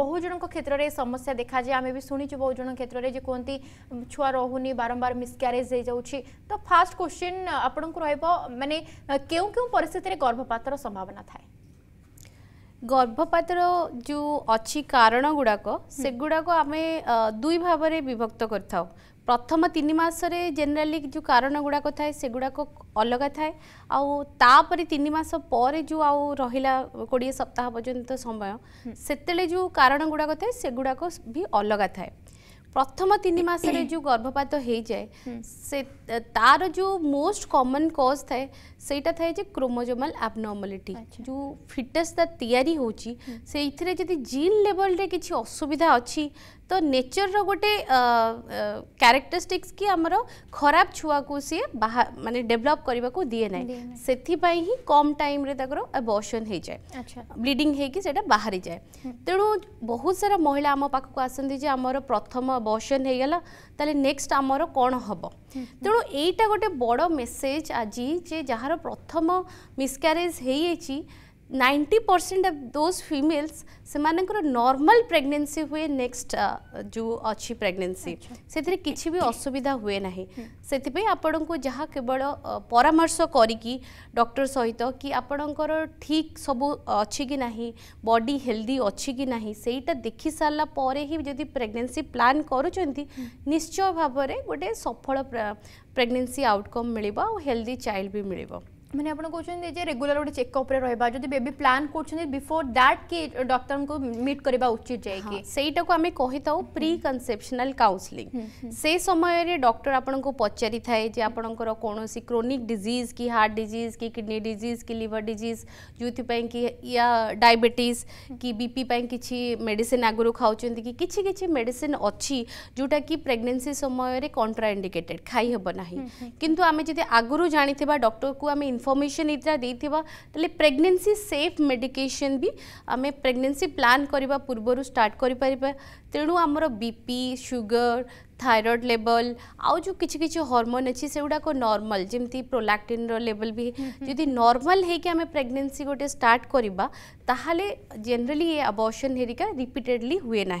বহু জনক ক্ষেত্রে সমস্যা দেখা যায় আমি বি শুনেছি বহু জন ক্ষেত্রে যে কুহতি ছুয়া রহুনি বারম্বার মিসক্যারেজ হয়ে যাচ্ছে তো ফার্স্ট কোশ্চিন আপনার রহব মানে কেউ কেউ পরিস্থিতির গর্ভপাতর সম্ভাবনা থাকে ଗର୍ଭପାତର ଯେଉଁ ଅଛି କାରଣ ଗୁଡ଼ାକ ସେଗୁଡ଼ାକ ଆମେ ଦୁଇ ଭାବରେ ବିଭକ୍ତ କରିଥାଉ ପ୍ରଥମ ତିନି ମାସରେ ଜେନେରାଲି ଯେଉଁ କାରଣ ଗୁଡ଼ାକ ଥାଏ ସେଗୁଡ଼ାକ ଅଲଗା ଥାଏ ଆଉ ତାପରେ ତିନି ମାସ ପରେ ଯେଉଁ ଆଉ ରହିଲା କୋଡ଼ିଏ ସପ୍ତାହ ପର୍ଯ୍ୟନ୍ତ ସମୟ ସେତେବେଳେ ଯେଉଁ କାରଣ ଗୁଡ଼ାକ ଥାଏ ସେଗୁଡ଼ାକ ବି ଅଲଗା ଥାଏ प्रथम तीन मस गर्भपात हो जाए से तार जो मोस्ट कमन कज थाए अच्छा। से थाए जो क्रोमोजोमल आबनर्मालीटी जो फिटस फिटसटा या जीन लेवल रे किसी असुविधा अच्छी तो नेचर रो गोटे क्यारेक्टरीस्टिक्स कि आम खराब छुआ को सी बाहर मानते डेभलप करने को दिए ना से ही कम टाइम एबर्सन हो जाए अच्छा। ब्लीडिंग होता बाहरी जाए हम्म। तेणु बहुत सारा महिला आम पाखक आसमर प्रथम আবর্ষন হয়ে গেল তাহলে নেক্সট আমার কোণ হব তেমন এইটা গোটে বড় মেসেজ আজি যে যার প্রথম মিসক্যারেজ হয়েছি ninety percent of those females से नर्माल प्रेगनेसी हुए नेक्स्ट जो अच्छी प्रेगनेसी से किसी भी असुविधा हुए ना से आपण को जहाँ केवल परामर्श करी डक्टर सहित कि आपणकर ठीक सब अच्छी कि ना बडी हेल्दी अच्छी कि ना से देखी सारापर ही जब प्रेगनेसी प्लां ପ୍ଲାନ୍ କରୁଛନ୍ତି ନିଶ୍ଚୟ ଭାବରେ ଗୋଟେ ସଫଳ ପ୍ରେଗନେନ୍ସି ଆଉଟକମ୍ ମିଳିବ ଆଉ ହେଲ୍ଦି ଚାଇଲ୍ଡ मैंने आपड़ कहते हैं रेगुला गोटे चेकअप रहा जब बेबी प्लां कर बिफोर दैट कि डॉक्टर को मीट करवा उचित जाए सहीटा को आम कही था प्री कनसेपनाल काउनसलींग से समय डॉक्टर आपको पचारि थाए आपणकर कौन क्रोनिक डिजिज कि हार्ट डिजिज कि किडनी डिजिज कि लिवर डिजिज जो कि या डायबेटिस कि बीपी कि मेडिसीन आगुरी खाऊँ कि किसी मेडिसीन अच्छी जोटा कि प्रेगनेसी समय कंट्राइंडिकेटेड खाई हेबना किंतु आम जब आगुरी जानी डॉक्टर को आम इनफर्मेसन यहाँ दे प्रेगनेसी सेफ मेडिकेसन भी आम प्रेगनेसी प्लां पूर्व स्टार्ट कर तेणु आमर बीपी सुगर थायरएड लेवल आज जो कि हरमोन अच्छी से गुड़ाक नर्माल जमी प्रोलाक्टिन लेवल भी जी नर्माल होकर प्रेगनेसी गोटे स्टार्ट करवा जेनराली अबर्शन हेरिका रिपीटेडली हुए ना